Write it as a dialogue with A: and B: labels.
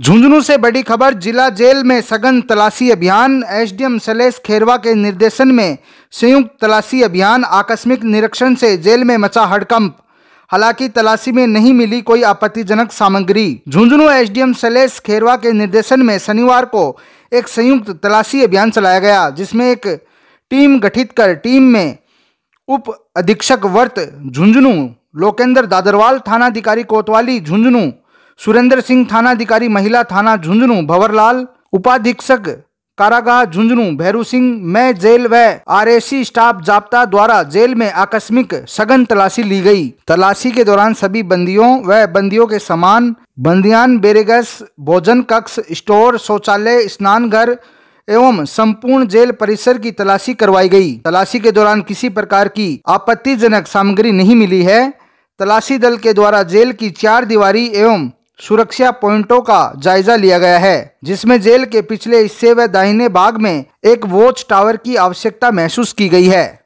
A: झुंझुनू से बड़ी खबर जिला जेल में सघन तलाशी अभियान एसडीएम शैलेश खेरवा के निर्देशन में संयुक्त तलाशी अभियान आकस्मिक निरीक्षण से जेल में मचा हड़कंप हालांकि तलाशी में नहीं मिली कोई आपत्तिजनक सामग्री झुंझुनू एसडीएम शैलेश खेरवा के निर्देशन में शनिवार को एक संयुक्त तलाशी अभियान चलाया गया जिसमें एक टीम गठित कर टीम में उप अधीक्षक वर्त झुंझुनू लोकेंद्र दादरवाल थानाधिकारी कोतवाली झुंझुनू सुरेंद्र सिंह थानाधिकारी महिला थाना झुंझुनू भंवरलाल उपाधीक्षक कारागाह झुंझुनू भैरू सिंह में जेल व आरएसी स्टाफ जाप्ता द्वारा जेल में आकस्मिक सघन तलाशी ली गई तलाशी के दौरान सभी बंदियों व बंदियों के सामान बंदियान बेरेगस भोजन कक्ष स्टोर शौचालय स्नान घर एवं संपूर्ण जेल परिसर की तलाशी करवाई गई तलाशी के दौरान किसी प्रकार की आपत्तिजनक सामग्री नहीं मिली है तलाशी दल के द्वारा जेल की चार दीवारी एवं सुरक्षा पॉइंटों का जायजा लिया गया है जिसमें जेल के पिछले हिस्से व दाहिने भाग में एक वॉच टावर
B: की आवश्यकता महसूस की गई है